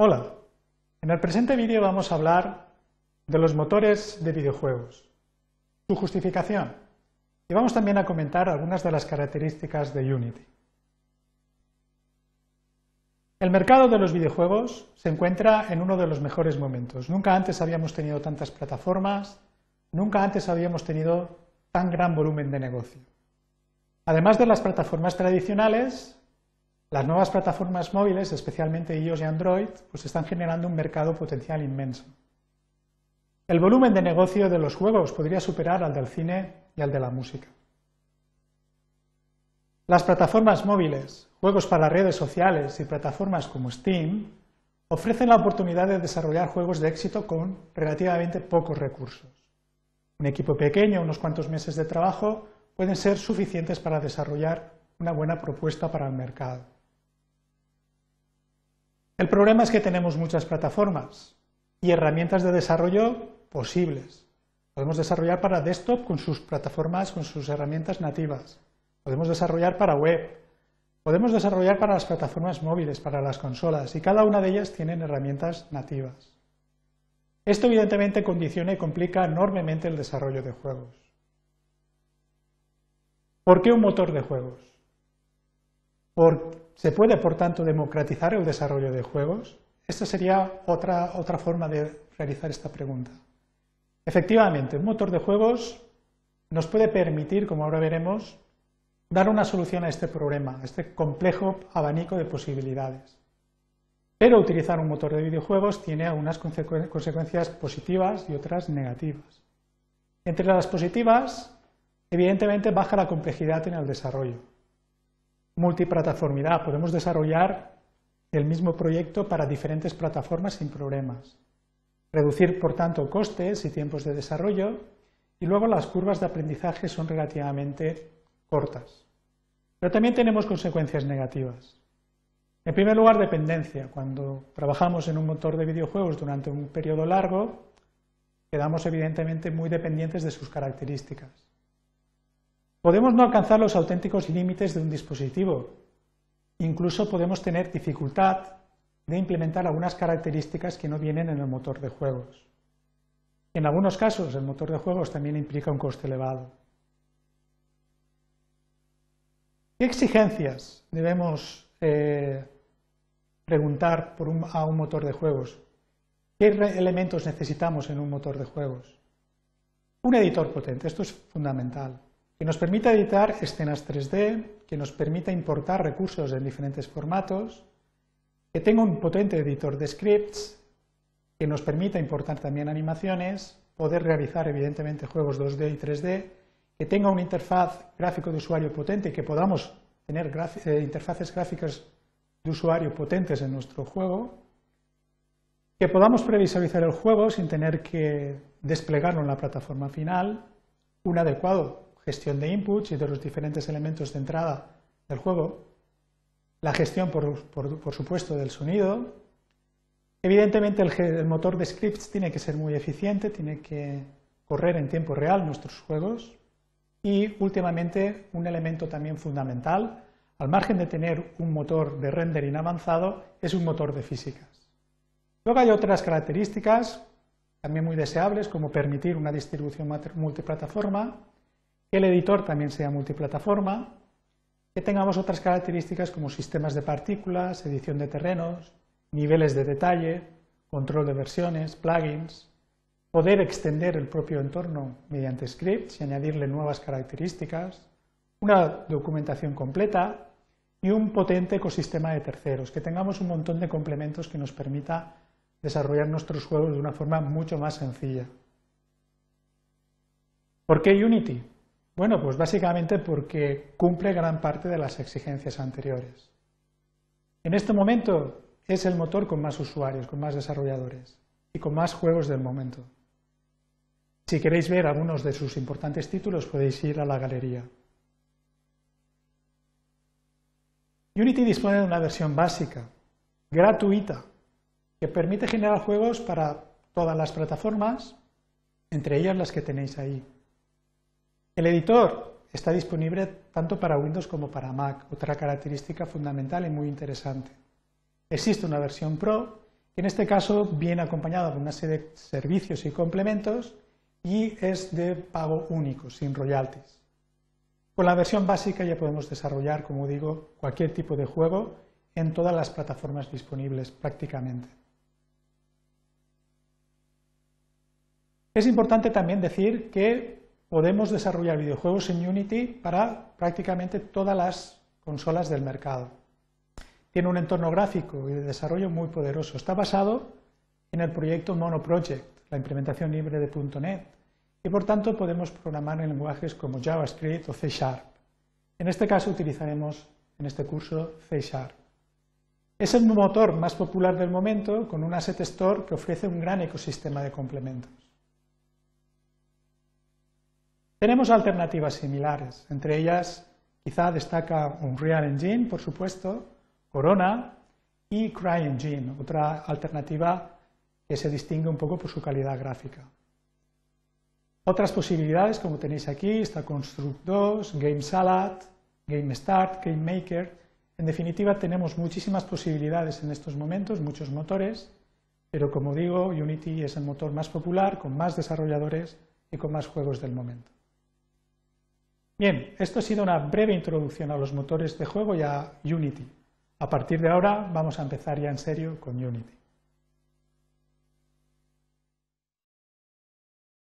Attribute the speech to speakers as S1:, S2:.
S1: Hola, en el presente vídeo vamos a hablar de los motores de videojuegos, su justificación y vamos también a comentar algunas de las características de Unity. El mercado de los videojuegos se encuentra en uno de los mejores momentos. Nunca antes habíamos tenido tantas plataformas, nunca antes habíamos tenido tan gran volumen de negocio. Además de las plataformas tradicionales, las nuevas plataformas móviles, especialmente iOS y Android, pues están generando un mercado potencial inmenso. El volumen de negocio de los juegos podría superar al del cine y al de la música. Las plataformas móviles, juegos para redes sociales y plataformas como Steam ofrecen la oportunidad de desarrollar juegos de éxito con relativamente pocos recursos. Un equipo pequeño, unos cuantos meses de trabajo, pueden ser suficientes para desarrollar una buena propuesta para el mercado. El problema es que tenemos muchas plataformas y herramientas de desarrollo posibles. Podemos desarrollar para desktop con sus plataformas, con sus herramientas nativas. Podemos desarrollar para web. Podemos desarrollar para las plataformas móviles, para las consolas, y cada una de ellas tienen herramientas nativas. Esto evidentemente condiciona y complica enormemente el desarrollo de juegos. ¿Por qué un motor de juegos? Por ¿Se puede, por tanto, democratizar el desarrollo de juegos? Esta sería otra, otra forma de realizar esta pregunta. Efectivamente, un motor de juegos nos puede permitir, como ahora veremos, dar una solución a este problema, a este complejo abanico de posibilidades. Pero utilizar un motor de videojuegos tiene algunas consecuencias positivas y otras negativas. Entre las positivas, evidentemente baja la complejidad en el desarrollo multiplataformidad, podemos desarrollar el mismo proyecto para diferentes plataformas sin problemas. Reducir, por tanto, costes y tiempos de desarrollo y luego las curvas de aprendizaje son relativamente cortas. Pero también tenemos consecuencias negativas. En primer lugar, dependencia. Cuando trabajamos en un motor de videojuegos durante un periodo largo, quedamos evidentemente muy dependientes de sus características. Podemos no alcanzar los auténticos límites de un dispositivo. Incluso podemos tener dificultad de implementar algunas características que no vienen en el motor de juegos. En algunos casos, el motor de juegos también implica un coste elevado. ¿Qué exigencias debemos eh, preguntar a un motor de juegos? ¿Qué elementos necesitamos en un motor de juegos? Un editor potente, esto es fundamental que nos permita editar escenas 3D, que nos permita importar recursos en diferentes formatos, que tenga un potente editor de scripts, que nos permita importar también animaciones, poder realizar evidentemente juegos 2D y 3D, que tenga una interfaz gráfico de usuario potente, que podamos tener eh, interfaces gráficas de usuario potentes en nuestro juego, que podamos previsualizar el juego sin tener que desplegarlo en la plataforma final, un adecuado gestión de inputs y de los diferentes elementos de entrada del juego, la gestión, por, supuesto, del sonido. Evidentemente, el, motor de scripts tiene que ser muy eficiente, tiene que correr en tiempo real nuestros juegos. Y, últimamente, un elemento también fundamental, al margen de tener un motor de rendering avanzado, es un motor de físicas. Luego hay otras características también muy deseables, como permitir una distribución multiplataforma, que el editor también sea multiplataforma, que tengamos otras características como sistemas de partículas, edición de terrenos, niveles de detalle, control de versiones, plugins, poder extender el propio entorno mediante scripts y añadirle nuevas características, una documentación completa y un potente ecosistema de terceros, que tengamos un montón de complementos que nos permita desarrollar nuestros juegos de una forma mucho más sencilla. ¿Por qué Unity? Bueno, pues básicamente porque cumple gran parte de las exigencias anteriores. En este momento es el motor con más usuarios, con más desarrolladores y con más juegos del momento. Si queréis ver algunos de sus importantes títulos podéis ir a la galería. Unity dispone de una versión básica, gratuita, que permite generar juegos para todas las plataformas, entre ellas las que tenéis ahí. El editor está disponible tanto para Windows como para Mac, otra característica fundamental y muy interesante. Existe una versión Pro, que en este caso viene acompañada de una serie de servicios y complementos y es de pago único, sin royalties. Con la versión básica ya podemos desarrollar, como digo, cualquier tipo de juego en todas las plataformas disponibles prácticamente. Es importante también decir que podemos desarrollar videojuegos en Unity para prácticamente todas las consolas del mercado. Tiene un entorno gráfico y de desarrollo muy poderoso. Está basado en el proyecto MonoProject, la implementación libre de .NET, y por tanto podemos programar en lenguajes como JavaScript o C Sharp. En este caso utilizaremos en este curso C Sharp. Es el motor más popular del momento con un asset store que ofrece un gran ecosistema de complementos. Tenemos alternativas similares, entre ellas quizá destaca Unreal Engine, por supuesto, Corona y CryEngine, otra alternativa que se distingue un poco por su calidad gráfica. Otras posibilidades, como tenéis aquí, está Construct 2, Game Salad, Game Start, Game Maker. En definitiva, tenemos muchísimas posibilidades en estos momentos, muchos motores, pero como digo, Unity es el motor más popular, con más desarrolladores y con más juegos del momento. Bien, esto ha sido una breve introducción a los motores de juego y a Unity. A partir de ahora vamos a empezar ya en serio con Unity.